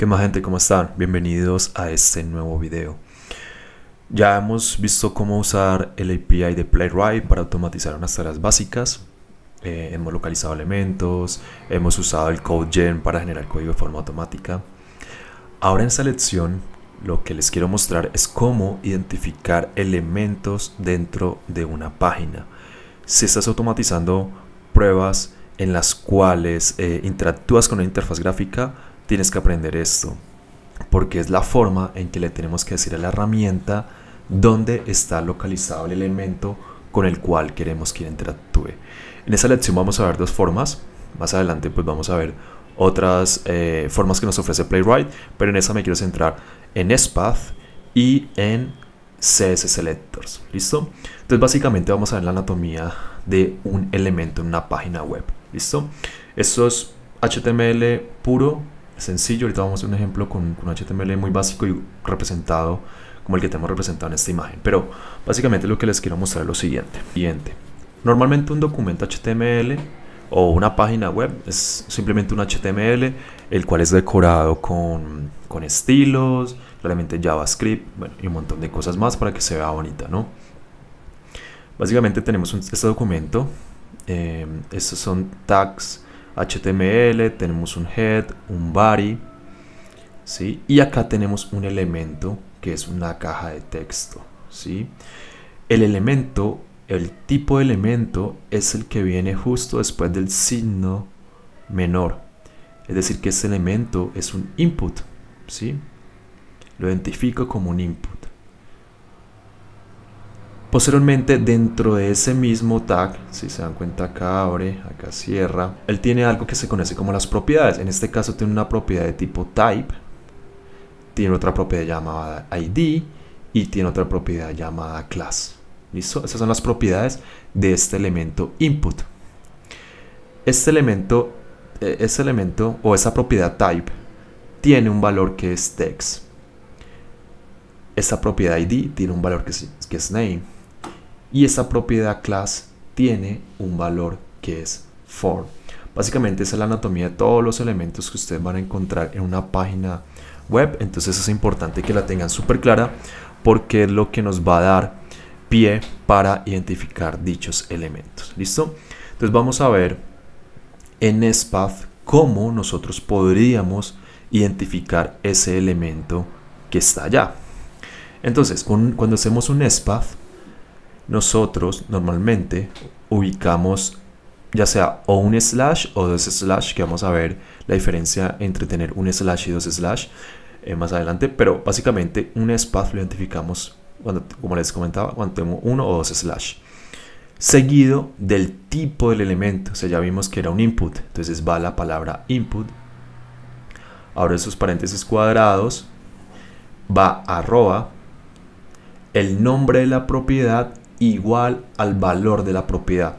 ¿Qué más gente? ¿Cómo están? Bienvenidos a este nuevo video. Ya hemos visto cómo usar el API de Playwright para automatizar unas tareas básicas. Eh, hemos localizado elementos, hemos usado el CodeGen para generar código de forma automática. Ahora en esta lección lo que les quiero mostrar es cómo identificar elementos dentro de una página. Si estás automatizando pruebas en las cuales eh, interactúas con la interfaz gráfica, tienes que aprender esto, porque es la forma en que le tenemos que decir a la herramienta dónde está localizado el elemento con el cual queremos que interactúe. En esa lección vamos a ver dos formas, más adelante pues vamos a ver otras eh, formas que nos ofrece Playwright, pero en esa me quiero centrar en SPath y en CS Selectors, ¿listo? Entonces básicamente vamos a ver la anatomía de un elemento en una página web, ¿listo? Esto es HTML puro, sencillo. Ahorita vamos a un ejemplo con, un HTML muy básico y representado como el que tenemos representado en esta imagen. Pero básicamente lo que les quiero mostrar es lo siguiente. siguiente. Normalmente un documento HTML o una página web es simplemente un HTML, el cual es decorado con, con estilos, realmente JavaScript y un montón de cosas más para que se vea bonita, ¿no? Básicamente tenemos este documento, eh, estos son tags, HTML, tenemos un head, un body, ¿sí? Y acá tenemos un elemento que es una caja de texto, ¿sí? El elemento, el tipo de elemento es el que viene justo después del signo menor. Es decir, que ese elemento es un input, ¿sí? Lo identifico como un input. Posteriormente, dentro de ese mismo tag, si se dan cuenta acá abre, acá cierra, él tiene algo que se conoce como las propiedades. En este caso tiene una propiedad de tipo type, tiene otra propiedad llamada id y tiene otra propiedad llamada class. ¿Listo? Esas son las propiedades de este elemento input. Este elemento, e, elemento o esa propiedad type tiene un valor que es text. Esta propiedad id tiene un valor que que es name y esa propiedad class tiene un valor que es for. Básicamente es la anatomía de todos los elementos que ustedes van a encontrar en una página web, entonces es importante que la tengan súper clara porque es lo que nos va a dar pie para identificar dichos elementos. ¿Listo? Entonces vamos a ver en XPath cómo nosotros podríamos identificar ese elemento que está allá. Entonces, cuando hacemos un SPATH nosotros normalmente ubicamos ya sea o un slash o dos slash, que vamos a ver la diferencia entre tener un slash y dos slash eh, más adelante, pero básicamente un espacio lo identificamos, cuando, como les comentaba, cuando tenemos uno o dos slash. Seguido del tipo del elemento, o sea, ya vimos que era un input, entonces va la palabra input, ahora esos paréntesis cuadrados, va arroba, el nombre de la propiedad igual al valor de la propiedad.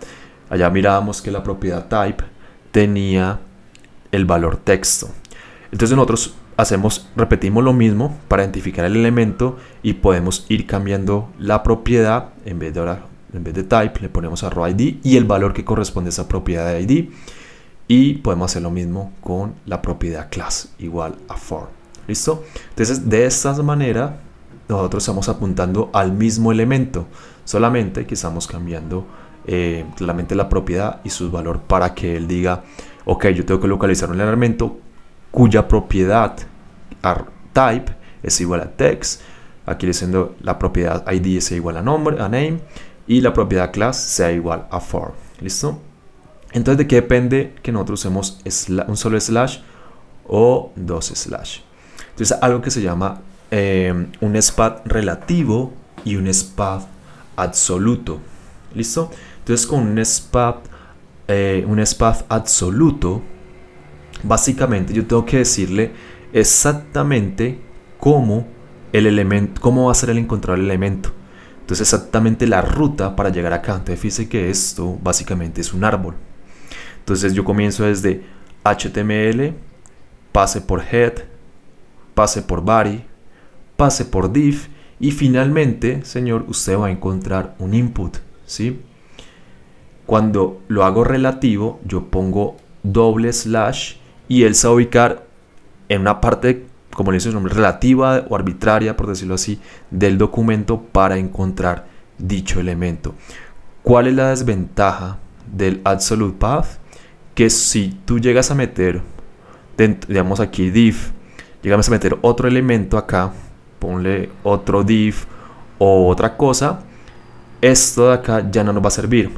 Allá mirábamos que la propiedad type tenía el valor texto. Entonces nosotros hacemos, repetimos lo mismo para identificar el elemento y podemos ir cambiando la propiedad en vez de ahora en vez de type le ponemos arroba id y el valor que corresponde a esa propiedad id y podemos hacer lo mismo con la propiedad class igual a form listo entonces de esta manera nosotros estamos apuntando al mismo elemento, solamente que estamos cambiando claramente eh, la propiedad y su valor para que él diga, ok, yo tengo que localizar un elemento cuya propiedad type es igual a text, aquí diciendo la propiedad id sea igual a nombre, a name, y la propiedad class sea igual a form, ¿listo? Entonces, ¿de qué depende que nosotros usemos un solo slash o dos slash? Entonces, algo que se llama eh, un SPAD relativo y un SPAD absoluto. ¿Listo? Entonces con un SPAD, eh, un SPAD absoluto, básicamente yo tengo que decirle exactamente cómo, el elemento, cómo va a ser el encontrar el elemento. Entonces exactamente la ruta para llegar acá. Entonces fíjese que esto básicamente es un árbol. Entonces yo comienzo desde HTML, pase por head, pase por body, pase por div y finalmente, señor, usted va a encontrar un input, ¿sí? Cuando lo hago relativo, yo pongo doble slash y él se va a ubicar en una parte, como le dice su nombre, relativa o arbitraria, por decirlo así, del documento para encontrar dicho elemento. ¿Cuál es la desventaja del absolute path? Que si tú llegas a meter, digamos aquí div, llegamos a meter otro elemento acá, ponle otro div o otra cosa, esto de acá ya no nos va a servir.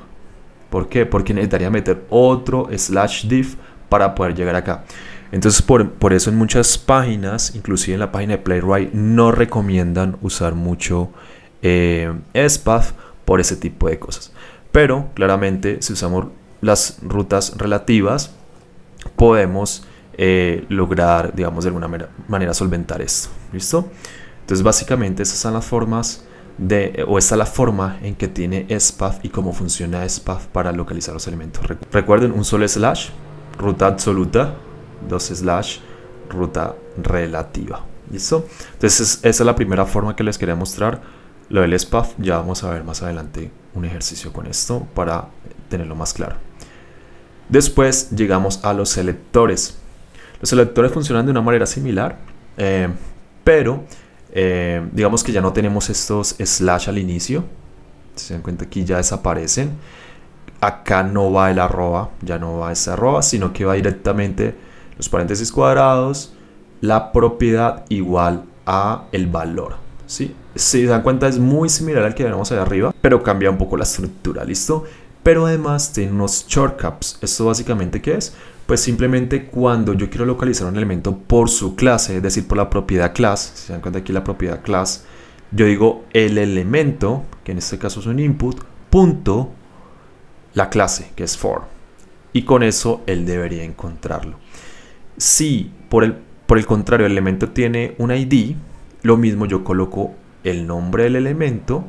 ¿Por qué? Porque necesitaría meter otro slash div para poder llegar acá. Entonces por, eso en muchas páginas, inclusive en la página de Playwright, no recomiendan usar mucho eh, SPAF por ese tipo de cosas. Pero claramente si usamos las rutas relativas, podemos eh, lograr, digamos, de alguna manera solventar esto. ¿Listo? Entonces básicamente esas son las formas de, eh, o esta es la forma en que tiene SPath y cómo funciona SPath para localizar los elementos. Recuerden, un solo slash, ruta absoluta, dos slash, ruta relativa. ¿Listo? Entonces esa es la primera forma que les quería mostrar. Lo del SPath. ya vamos a ver más adelante un ejercicio con esto para tenerlo más claro. Después llegamos a los selectores. Los selectores funcionan de una manera similar, eh, pero eh, digamos que ya no tenemos estos slash al inicio. Se dan cuenta aquí ya desaparecen. Acá no va el arroba, ya no va ese arroba, sino que va directamente los paréntesis cuadrados, la propiedad igual a el valor. ¿sí? Si se dan cuenta es muy similar al que tenemos ahí arriba, pero cambia un poco la estructura, ¿listo? Pero además tiene unos shortcuts. ¿Esto básicamente qué es? pues simplemente cuando yo quiero localizar un elemento por su clase, es decir, por la propiedad class, si se dan cuenta aquí la propiedad class, yo digo el elemento, que en este caso es un input, punto la clase, que es for. Y con eso él debería encontrarlo. Si por el, por el contrario el elemento tiene un ID, lo mismo yo coloco el nombre del elemento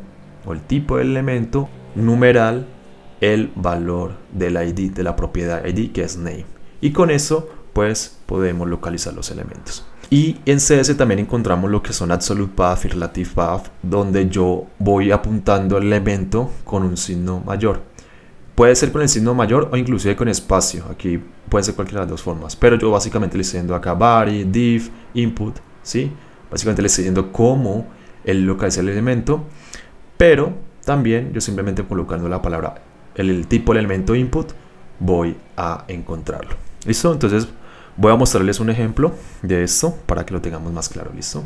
o el tipo del elemento, numeral, el valor del ID, de la propiedad ID que es name y con eso pues podemos localizar los elementos. Y en CS también encontramos lo que son absolute path y relative path, donde yo voy apuntando el elemento con un signo mayor. Puede ser con el signo mayor o inclusive con espacio. Aquí puede ser cualquiera de las dos formas. Pero yo básicamente le estoy diciendo acá body, div, input, ¿sí? Básicamente le estoy diciendo cómo él localiza el elemento. Pero también yo simplemente colocando la palabra, el tipo del elemento input, voy a encontrarlo. ¿Listo? Entonces voy a mostrarles un ejemplo de esto para que lo tengamos más claro. ¿Listo?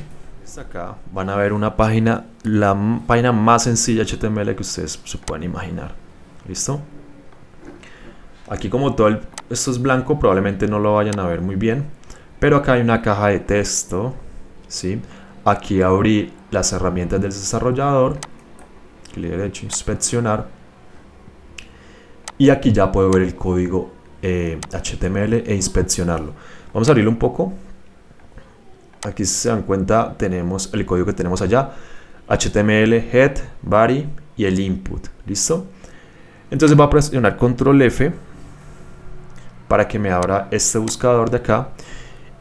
acá van a ver una página, la página más sencilla HTML que ustedes se pueden imaginar. ¿Listo? Aquí como todo esto es blanco, probablemente no lo vayan a ver muy bien. Pero acá hay una caja de texto. ¿sí? Aquí abrí las herramientas del desarrollador. Clic derecho, inspeccionar. Y aquí ya puedo ver el código HTML eh, e inspeccionarlo. Vamos a abrirlo un poco. Aquí se dan cuenta tenemos el código que tenemos allá. HTML, head, body y el input. ¿Listo? Entonces va a presionar control F para que me abra este buscador de acá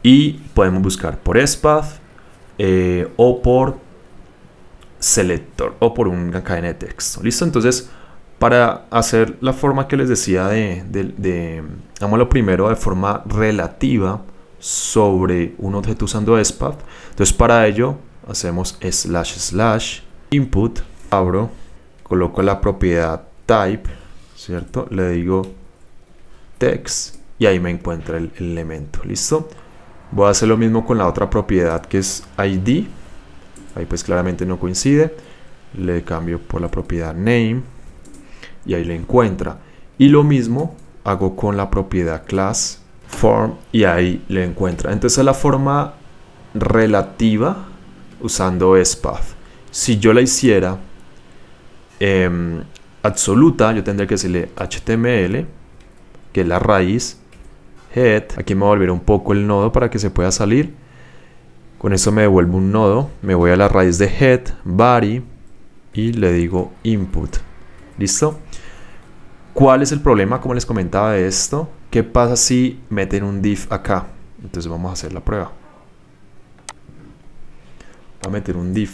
y podemos buscar por SPATH eh, o por selector o por una cadena de texto. ¿Listo? Entonces para hacer la forma que les decía de, de, lo primero, de forma relativa sobre un objeto usando spath, Entonces para ello hacemos slash slash input, abro, coloco la propiedad type, ¿cierto? Le digo text y ahí me encuentra el elemento, ¿listo? Voy a hacer lo mismo con la otra propiedad que es id, ahí pues claramente no coincide, le cambio por la propiedad name, y ahí lo encuentra. Y lo mismo hago con la propiedad class form y ahí le encuentra. Entonces la forma relativa usando spath. Si yo la hiciera em, absoluta, yo tendría que decirle HTML, que es la raíz, head. Aquí me va a volver un poco el nodo para que se pueda salir. Con eso me devuelvo un nodo, me voy a la raíz de head, body y le digo input. ¿Listo? ¿Cuál es el problema? Como les comentaba esto, ¿qué pasa si meten un div acá? Entonces vamos a hacer la prueba. Va a meter un div.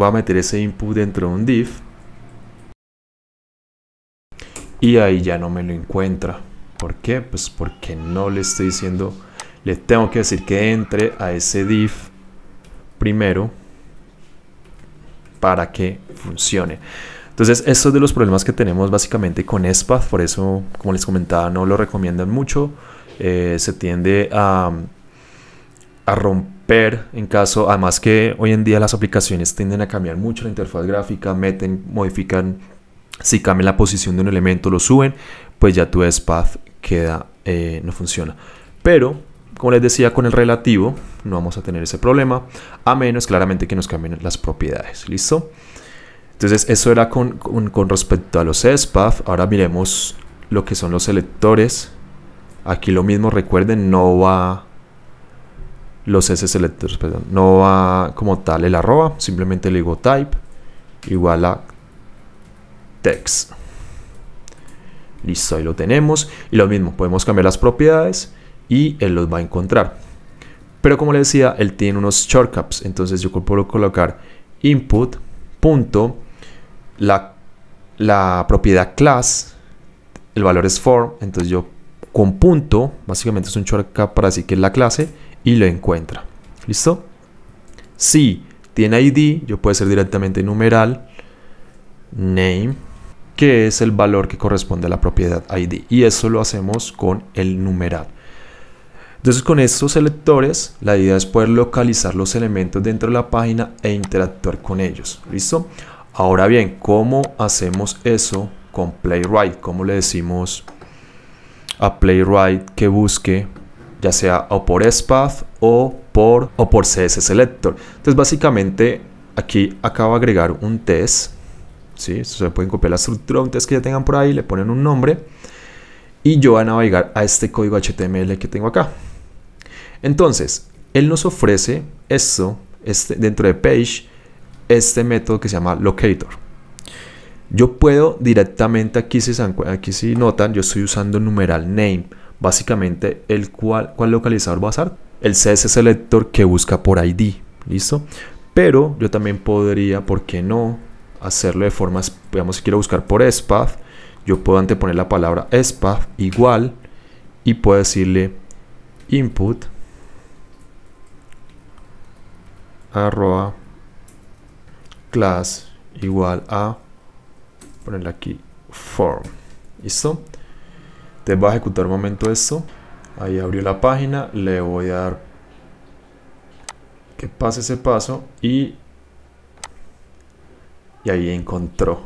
va a meter ese input dentro de un div. Y ahí ya no me lo encuentra. ¿Por qué? Pues porque no le estoy diciendo, le tengo que decir que entre a ese div primero para que funcione. Entonces, estos de los problemas que tenemos básicamente con SPAD, por eso, como les comentaba, no lo recomiendan mucho. Eh, se tiende a, romper en caso, además que hoy en día las aplicaciones tienden a cambiar mucho la interfaz gráfica, meten, modifican, si cambian la posición de un elemento, lo suben, pues ya tu SPAD queda, eh, no funciona. Pero, como les decía, con el relativo no vamos a tener ese problema, a menos claramente que nos cambien las propiedades, ¿listo? Entonces, eso era con, con, respecto a los SPAF. Ahora miremos lo que son los selectores. Aquí lo mismo, recuerden, no va los S selectores, perdón, no va como tal el arroba, simplemente le digo type igual a text. Listo, ahí lo tenemos. Y lo mismo, podemos cambiar las propiedades y él los va a encontrar. Pero como le decía, él tiene unos shortcuts, entonces yo puedo colocar input punto la, propiedad class, el valor es form, entonces yo con punto, básicamente es un shortcut para decir que es la clase, y lo encuentra. ¿Listo? Si tiene ID, yo puedo ser directamente numeral, name, que es el valor que corresponde a la propiedad ID. Y eso lo hacemos con el numeral. Entonces con estos selectores, la idea es poder localizar los elementos dentro de la página e interactuar con ellos. ¿Listo? Ahora bien, ¿cómo hacemos eso con Playwright? ¿Cómo le decimos a Playwright que busque ya sea o por SPath o por, o por CS Selector? Entonces básicamente aquí acabo de agregar un test. ¿sí? Se pueden copiar la estructura, de un test que ya tengan por ahí, le ponen un nombre y yo voy a navegar a este código HTML que tengo acá. Entonces, él nos ofrece esto este, dentro de Page este método que se llama locator. Yo puedo directamente, aquí si, aquí si notan, yo estoy usando numeral name, básicamente el cual, cual localizador va a usar, el CS selector que busca por ID, ¿listo? Pero yo también podría, ¿por qué no? Hacerlo de forma, digamos, si quiero buscar por spath yo puedo anteponer la palabra spath igual y puedo decirle input arroba class igual a ponerle aquí form listo te va a ejecutar un momento esto ahí abrió la página le voy a dar que pase ese paso y y ahí encontró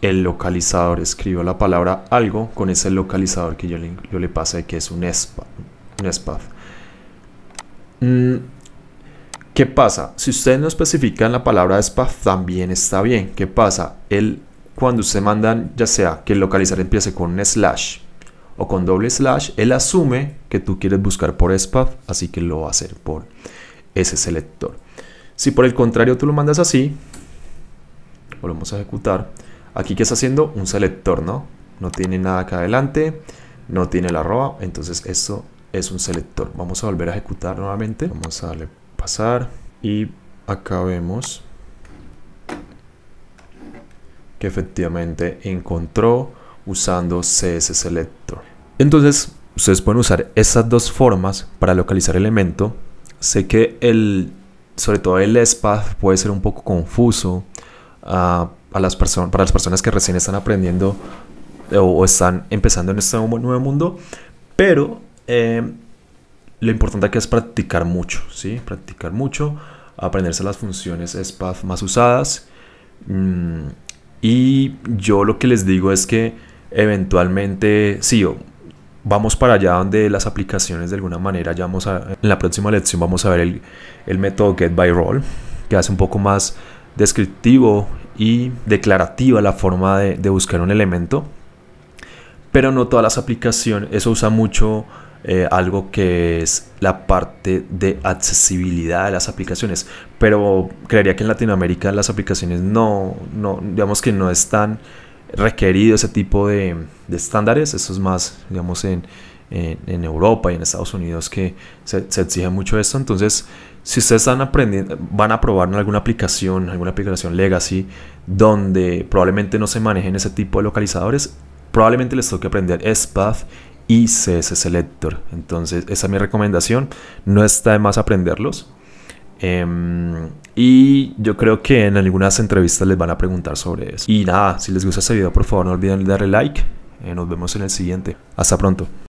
el localizador escribió la palabra algo con ese localizador que yo le, pasé que es un spa un spa mm, ¿Qué pasa? Si ustedes no especifican la palabra spath, también está bien. ¿Qué pasa? Él, cuando se mandan, ya sea que el localizar empiece con un slash o con doble slash, él asume que tú quieres buscar por spath, así que lo va a hacer por ese selector. Si por el contrario tú lo mandas así, volvemos a ejecutar, aquí que está haciendo un selector, ¿no? No tiene nada acá adelante, no tiene la arroba, entonces esto es un selector. Vamos a volver a ejecutar nuevamente, vamos a darle pasar y acá vemos que efectivamente encontró usando CS Selector. Entonces, ustedes pueden usar estas dos formas para localizar elemento. Sé que el, sobre todo el spa puede ser un poco confuso ah, a las personas, para las personas que recién están aprendiendo o, están empezando en este nuevo mundo, pero eh, lo importante aquí es practicar mucho, ¿sí? Practicar mucho, aprenderse las funciones SPATH más usadas. Mm, y yo lo que les digo es que eventualmente, sí, vamos para allá donde las aplicaciones de alguna manera, ya vamos a, en la próxima lección vamos a ver el, método get by roll que hace un poco más descriptivo y declarativa la forma de, de buscar un elemento. Pero no todas las aplicaciones, eso usa mucho eh, algo que es la parte de accesibilidad de las aplicaciones. Pero creería que en Latinoamérica las aplicaciones no, digamos que no están requerido ese tipo de, estándares. Eso es más, digamos, en, en, Europa y en Estados Unidos que se, exige mucho esto. Entonces, si ustedes están aprendiendo, van a probar alguna aplicación, alguna aplicación legacy, donde probablemente no se manejen ese tipo de localizadores, probablemente les toque aprender SPATH ICS Selector. Entonces, esa es mi recomendación. No está de más aprenderlos. Em, y yo creo que en algunas entrevistas les van a preguntar sobre eso. Y nada, si les gusta este video, por favor no olviden darle like. Eh, nos vemos en el siguiente. Hasta pronto.